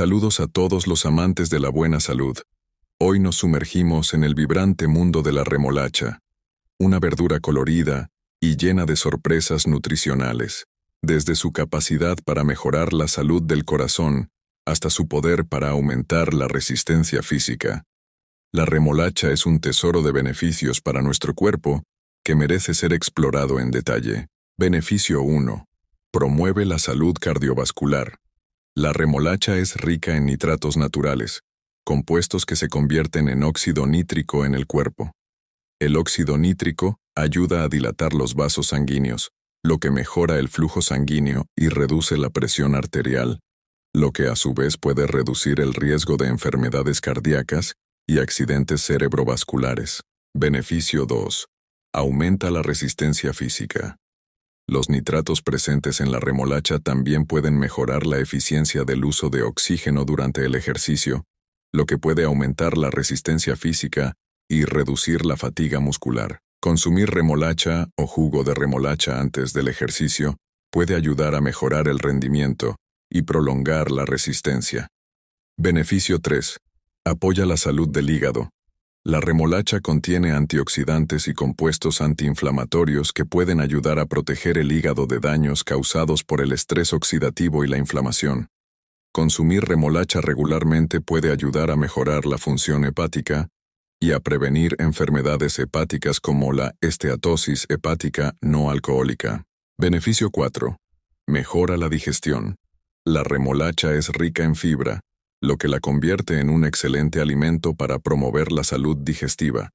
Saludos a todos los amantes de la buena salud. Hoy nos sumergimos en el vibrante mundo de la remolacha, una verdura colorida y llena de sorpresas nutricionales, desde su capacidad para mejorar la salud del corazón hasta su poder para aumentar la resistencia física. La remolacha es un tesoro de beneficios para nuestro cuerpo que merece ser explorado en detalle. Beneficio 1. Promueve la salud cardiovascular. La remolacha es rica en nitratos naturales, compuestos que se convierten en óxido nítrico en el cuerpo. El óxido nítrico ayuda a dilatar los vasos sanguíneos, lo que mejora el flujo sanguíneo y reduce la presión arterial, lo que a su vez puede reducir el riesgo de enfermedades cardíacas y accidentes cerebrovasculares. Beneficio 2. Aumenta la resistencia física. Los nitratos presentes en la remolacha también pueden mejorar la eficiencia del uso de oxígeno durante el ejercicio, lo que puede aumentar la resistencia física y reducir la fatiga muscular. Consumir remolacha o jugo de remolacha antes del ejercicio puede ayudar a mejorar el rendimiento y prolongar la resistencia. Beneficio 3. Apoya la salud del hígado. La remolacha contiene antioxidantes y compuestos antiinflamatorios que pueden ayudar a proteger el hígado de daños causados por el estrés oxidativo y la inflamación. Consumir remolacha regularmente puede ayudar a mejorar la función hepática y a prevenir enfermedades hepáticas como la esteatosis hepática no alcohólica. Beneficio 4. Mejora la digestión. La remolacha es rica en fibra, lo que la convierte en un excelente alimento para promover la salud digestiva.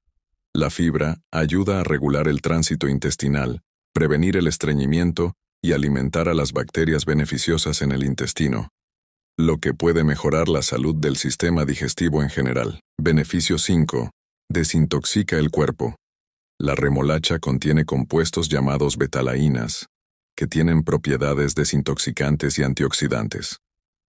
La fibra ayuda a regular el tránsito intestinal, prevenir el estreñimiento y alimentar a las bacterias beneficiosas en el intestino, lo que puede mejorar la salud del sistema digestivo en general. Beneficio 5. Desintoxica el cuerpo. La remolacha contiene compuestos llamados betalainas, que tienen propiedades desintoxicantes y antioxidantes.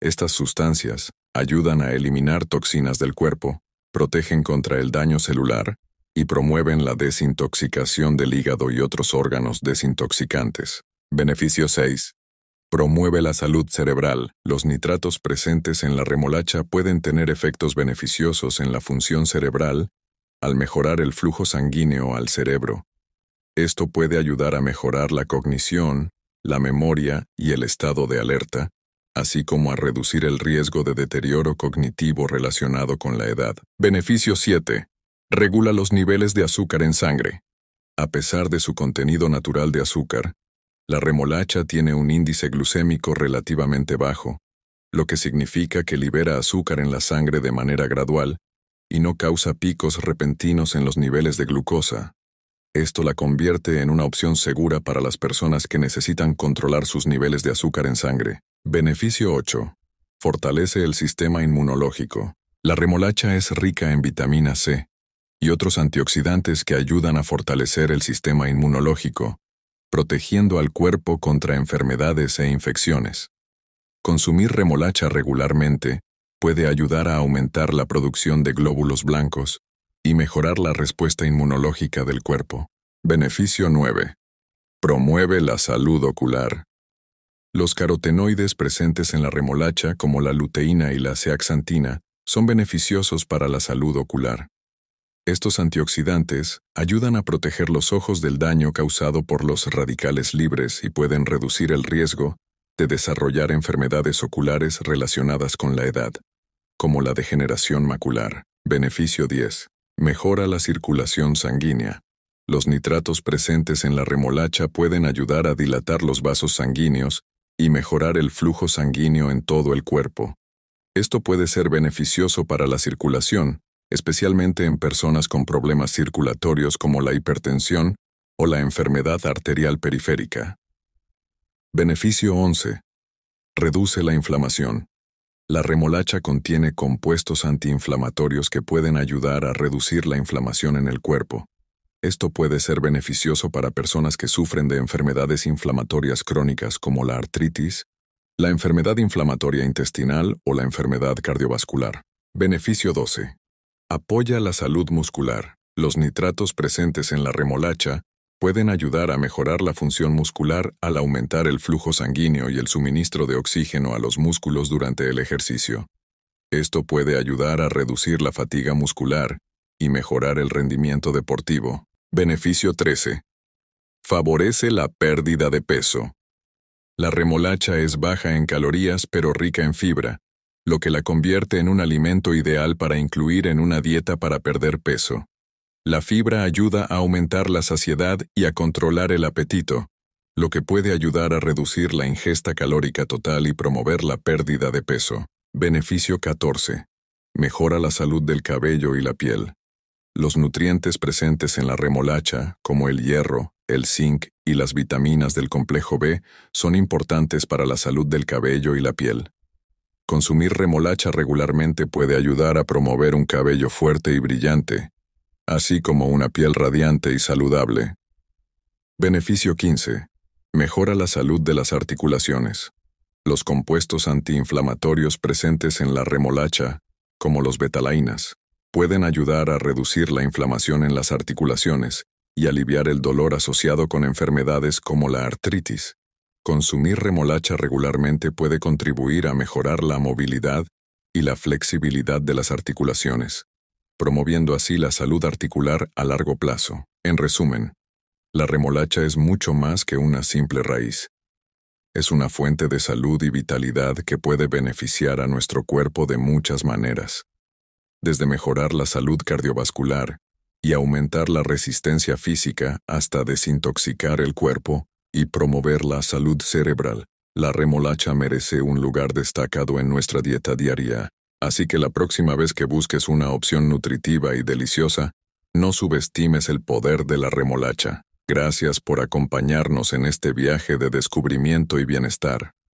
Estas sustancias ayudan a eliminar toxinas del cuerpo, protegen contra el daño celular y promueven la desintoxicación del hígado y otros órganos desintoxicantes. Beneficio 6. Promueve la salud cerebral. Los nitratos presentes en la remolacha pueden tener efectos beneficiosos en la función cerebral al mejorar el flujo sanguíneo al cerebro. Esto puede ayudar a mejorar la cognición, la memoria y el estado de alerta, así como a reducir el riesgo de deterioro cognitivo relacionado con la edad. Beneficio 7. Regula los niveles de azúcar en sangre. A pesar de su contenido natural de azúcar, la remolacha tiene un índice glucémico relativamente bajo, lo que significa que libera azúcar en la sangre de manera gradual y no causa picos repentinos en los niveles de glucosa. Esto la convierte en una opción segura para las personas que necesitan controlar sus niveles de azúcar en sangre. Beneficio 8. Fortalece el sistema inmunológico. La remolacha es rica en vitamina C y otros antioxidantes que ayudan a fortalecer el sistema inmunológico, protegiendo al cuerpo contra enfermedades e infecciones. Consumir remolacha regularmente puede ayudar a aumentar la producción de glóbulos blancos y mejorar la respuesta inmunológica del cuerpo. Beneficio 9. Promueve la salud ocular. Los carotenoides presentes en la remolacha, como la luteína y la zeaxantina, son beneficiosos para la salud ocular. Estos antioxidantes ayudan a proteger los ojos del daño causado por los radicales libres y pueden reducir el riesgo de desarrollar enfermedades oculares relacionadas con la edad, como la degeneración macular. Beneficio 10. Mejora la circulación sanguínea. Los nitratos presentes en la remolacha pueden ayudar a dilatar los vasos sanguíneos y mejorar el flujo sanguíneo en todo el cuerpo. Esto puede ser beneficioso para la circulación, especialmente en personas con problemas circulatorios como la hipertensión o la enfermedad arterial periférica. Beneficio 11. Reduce la inflamación. La remolacha contiene compuestos antiinflamatorios que pueden ayudar a reducir la inflamación en el cuerpo. Esto puede ser beneficioso para personas que sufren de enfermedades inflamatorias crónicas como la artritis, la enfermedad inflamatoria intestinal o la enfermedad cardiovascular. Beneficio 12. Apoya la salud muscular. Los nitratos presentes en la remolacha pueden ayudar a mejorar la función muscular al aumentar el flujo sanguíneo y el suministro de oxígeno a los músculos durante el ejercicio. Esto puede ayudar a reducir la fatiga muscular y mejorar el rendimiento deportivo. Beneficio 13. Favorece la pérdida de peso. La remolacha es baja en calorías pero rica en fibra, lo que la convierte en un alimento ideal para incluir en una dieta para perder peso. La fibra ayuda a aumentar la saciedad y a controlar el apetito, lo que puede ayudar a reducir la ingesta calórica total y promover la pérdida de peso. Beneficio 14. Mejora la salud del cabello y la piel. Los nutrientes presentes en la remolacha, como el hierro, el zinc y las vitaminas del complejo B, son importantes para la salud del cabello y la piel. Consumir remolacha regularmente puede ayudar a promover un cabello fuerte y brillante, así como una piel radiante y saludable. Beneficio 15. Mejora la salud de las articulaciones. Los compuestos antiinflamatorios presentes en la remolacha, como los betalainas, pueden ayudar a reducir la inflamación en las articulaciones y aliviar el dolor asociado con enfermedades como la artritis. Consumir remolacha regularmente puede contribuir a mejorar la movilidad y la flexibilidad de las articulaciones, promoviendo así la salud articular a largo plazo. En resumen, la remolacha es mucho más que una simple raíz. Es una fuente de salud y vitalidad que puede beneficiar a nuestro cuerpo de muchas maneras desde mejorar la salud cardiovascular y aumentar la resistencia física hasta desintoxicar el cuerpo y promover la salud cerebral. La remolacha merece un lugar destacado en nuestra dieta diaria, así que la próxima vez que busques una opción nutritiva y deliciosa, no subestimes el poder de la remolacha. Gracias por acompañarnos en este viaje de descubrimiento y bienestar.